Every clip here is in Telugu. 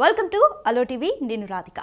వెల్కమ్ టు అలో టీవీ నేను రాధిక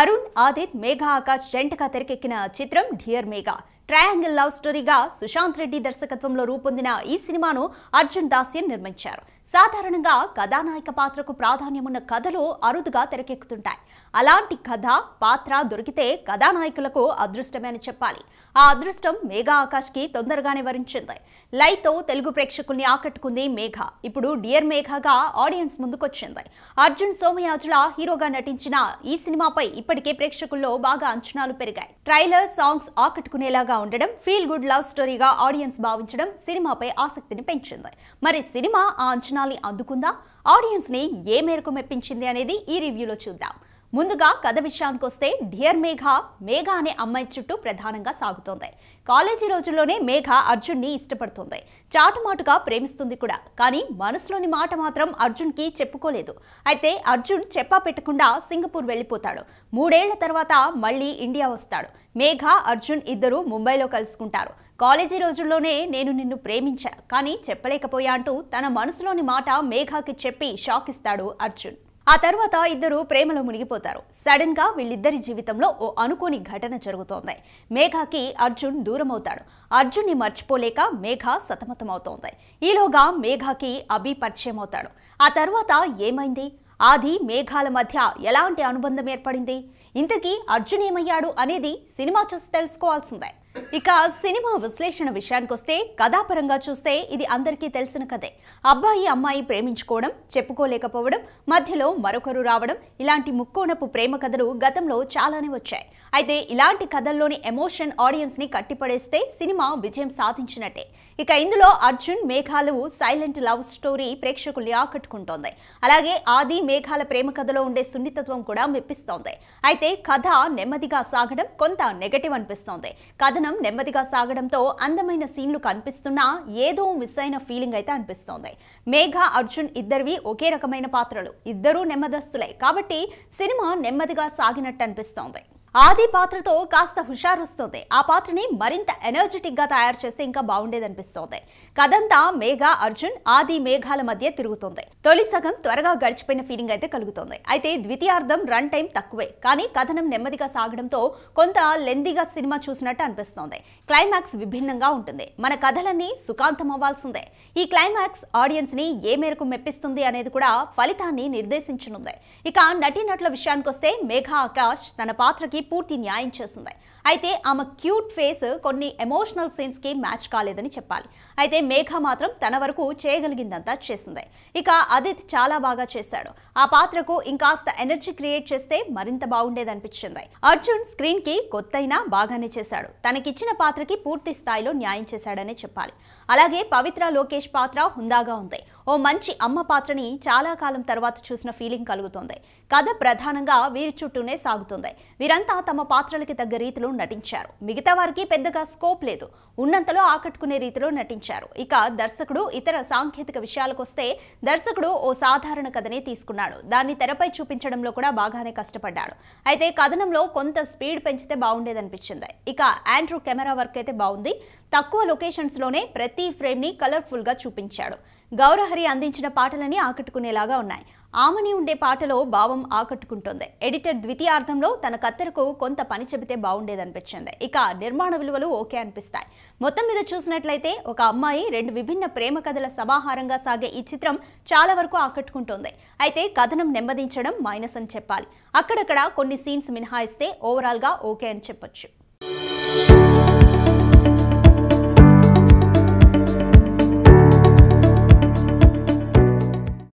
అరుణ్ ఆదిత్ మేఘా ఆకాష్ జంటగా తెరకెక్కిన చిత్రం డియర్ మేఘా ట్రయాంగిల్ లవ్ స్టోరీగా సుశాంత్ రెడ్డి దర్శకత్వంలో రూపొందిన ఈ సినిమాను అర్జున్ దాస్యన్ నిర్మించారు సాధారణంగా కథానాయక పాత్రకు ప్రాధాన్యమున్న కథలు అరుదుగా తెరకెక్కుతుంటాయి అలాంటి కథ పాత్ర దొరికితే కథానాయకులకు అదృష్టమే అని చెప్పాలి ఆ అదృష్టం మేఘా ఆకాష్కి తొందరగానే వరించింది లైతో తెలుగు ప్రేక్షకుల్ని ఆకట్టుకుంది మేఘ ఇప్పుడు డియర్ మేఘగా ఆడియన్స్ ముందుకొచ్చింది అర్జున్ సోమయాజుల హీరోగా నటించిన ఈ సినిమాపై ఇప్పటికే ప్రేక్షకుల్లో బాగా అంచనాలు పెరిగాయి ట్రైలర్ సాంగ్స్ ఆకట్టుకునేలాగా ఉండడం ఫీల్ గుడ్ లవ్ స్టోరీగా ఆడియన్స్ భావించడం సినిమాపై ఆసక్తిని పెంచింది మరి సినిమా ఆ అంచనా ప్రయోజనాల్ని అందుకుందా ఆడియన్స్ని ఏ మేరకు మెప్పించింది అనేది ఈ రివ్యూలో చూద్దాం ముందుగా కథ విషయానికి వస్తే డియర్ మేఘ మేఘ అనే అమ్మాయి చుట్టూ ప్రధానంగా సాగుతోంది కాలేజీ రోజుల్లోనే మేఘ అర్జున్ని ఇష్టపడుతుంది చాటుమాటుగా ప్రేమిస్తుంది కూడా కానీ మనసులోని మాట మాత్రం అర్జున్కి చెప్పుకోలేదు అయితే అర్జున్ చెప్పా పెట్టకుండా సింగపూర్ వెళ్ళిపోతాడు మూడేళ్ల తర్వాత మళ్ళీ ఇండియా వస్తాడు మేఘ అర్జున్ ఇద్దరు ముంబైలో కలుసుకుంటారు కాలేజీ రోజుల్లోనే నేను నిన్ను ప్రేమించా కానీ చెప్పలేకపోయా అంటూ తన మనసులోని మాట మేఘాకి చెప్పి షాక్ ఇస్తాడు అర్జున్ ఆ తర్వాత ఇద్దరు ప్రేమలో మునిగిపోతారు సడన్ గా వీళ్ళిద్దరి జీవితంలో ఓ అనుకోని ఘటన జరుగుతోంది మేఘాకి అర్జున్ దూరం అవుతాడు అర్జున్ని మర్చిపోలేక మేఘ సతమతమవుతోంది ఈలోగా మేఘాకి అభి పరిచయం అవుతాడు ఆ తర్వాత ఏమైంది ఆది మేఘాల మధ్య ఎలాంటి అనుబంధం ఏర్పడింది ఇంతకీ అర్జున్ ఏమయ్యాడు అనేది సినిమా చూసి తెలుసుకోవాల్సిందే ఇక సినిమా విశ్లేషణ విషయానికి వస్తే కథాపరంగా చూస్తే ఇది అందరికీ తెలిసిన కథే అబ్బాయి అమ్మాయి ప్రేమించుకోవడం చెప్పుకోలేకపోవడం మధ్యలో మరొకరు రావడం ఇలాంటి ముక్కోనపు ప్రేమ కథలు గతంలో చాలానే వచ్చాయి అయితే ఇలాంటి కథల్లోని ఎమోషన్ ఆడియన్స్ ని కట్టిపడేస్తే సినిమా విజయం సాధించినట్టే ఇక ఇందులో అర్జున్ మేఘాలు సైలెంట్ లవ్ స్టోరీ ప్రేక్షకుల్ని ఆకట్టుకుంటోంది అలాగే ఆది మేఘాల ప్రేమ కథలో ఉండే సున్నితత్వం కూడా మెప్పిస్తోంది అయితే కథ నెమ్మదిగా సాగడం కొంత నెగటివ్ అనిపిస్తోంది కథన ప్రయాణం నెమ్మదిగా సాగడంతో అందమైన సీన్లు కనిపిస్తున్నా ఏదో మిస్ అయిన ఫీలింగ్ అయితే అనిపిస్తోంది మేఘ అర్జున్ ఇద్దరివి ఒకే రకమైన పాత్రలు ఇద్దరూ నెమ్మదస్తులే కాబట్టి సినిమా నెమ్మదిగా సాగినట్టు అనిపిస్తోంది ఆది పాత్రతో కాస్త హుషారుస్తుంది ఆ పాత్రని మరింత ఎనర్జెటిక్ గా తయారు చేస్తే ఇంకా బాగుండేదనిపిస్తోంది కథంతా మేఘ అర్జున్ ఆది మేఘాల మధ్య తిరుగుతుంది తొలి సగం త్వరగా గడిచిపోయిన ఫీలింగ్ అయితే కలుగుతుంది అయితే ద్వితీయార్థం రన్ టైం తక్కువే కానీ కథనం నెమ్మదిగా సాగడంతో కొంత లెందీగా సినిమా చూసినట్టు అనిపిస్తోంది క్లైమాక్స్ విభిన్నంగా ఉంటుంది మన కథలన్నీ సుఖాంతం అవ్వాల్సిందే ఈ క్లైమాక్స్ ఆడియన్స్ ని ఏ మేరకు మెప్పిస్తుంది అనేది కూడా ఫలితాన్ని నిర్దేశించనుంది ఇక నటీనటుల విషయానికొస్తే మేఘ ఆకాష్ తన పాత్రకి పార్టీకి పూర్తి న్యాయం చేసింది అయితే ఆమె క్యూట్ ఫేస్ కొన్ని ఎమోషనల్ సీన్స్కి మ్యాచ్ కాలేదని చెప్పాలి అయితే మేఘ మాత్రం తన వరకు చేయగలిగిందంతా చేసింది ఇక అదిత్ చాలా బాగా చేశాడు ఆ పాత్రకు ఇంకాస్త ఎనర్జీ క్రియేట్ చేస్తే మరింత బాగుండేదనిపించింది అర్జున్ స్క్రీన్ కి కొత్తైనా బాగానే చేశాడు తనకిచ్చిన పాత్రకి పూర్తి స్థాయిలో న్యాయం చేశాడనే చెప్పాలి అలాగే పవిత్ర లోకేష్ పాత్ర హుందాగా ఉంది ఓ మంచి అమ్మ పాత్రని చాలా కాలం తర్వాత చూసిన ఫీలింగ్ కలుగుతుంది కథ ప్రధానంగా వీరి చుట్టూనే సాగుతుంది వీరంతా తమ పాత్రలకి తగ్గ రీతిలో నటించారు మిగతా వారికి పెద్దగా స్కోప్ లేదు ఉన్నంతలో ఆకట్టుకునే రీతిలో నటించారు ఇక దర్శకుడు ఇతర సాంకేతిక విషయాలకొస్తే దర్శకుడు ఓ సాధారణ కథనే తీసుకున్నాడు దాన్ని తెరపై చూపించడంలో కూడా బాగానే కష్టపడ్డాడు అయితే కథనంలో కొంత స్పీడ్ పెంచితే బాగుండేదనిపించింది ఇక ఆండ్రూ కెమెరా వర్క్ అయితే బాగుంది తక్కువ లొకేషన్స్లోనే ప్రతి ఫ్రేమ్ని కలర్ఫుల్గా చూపించాడు గౌరహరి అందించిన పాటలని ఆకట్టుకునేలాగా ఉన్నాయి ఆమని ఉండే పాటలో భావం ఆకట్టుకుంటుంది ఎడిటర్ ద్వితీయార్థంలో తన కత్తెరకు కొంత పని చెబితే బాగుండేదనిపించింది ఇక నిర్మాణ విలువలు ఓకే అనిపిస్తాయి మొత్తం మీద చూసినట్లయితే ఒక అమ్మాయి రెండు విభిన్న ప్రేమ కథల సమాహారంగా సాగే ఈ చిత్రం చాలా వరకు ఆకట్టుకుంటుంది అయితే కథనం నెమ్మదించడం మైనస్ అని చెప్పాలి అక్కడక్కడ కొన్ని సీన్స్ మినహాయిస్తే ఓవరాల్గా ఓకే అని చెప్పొచ్చు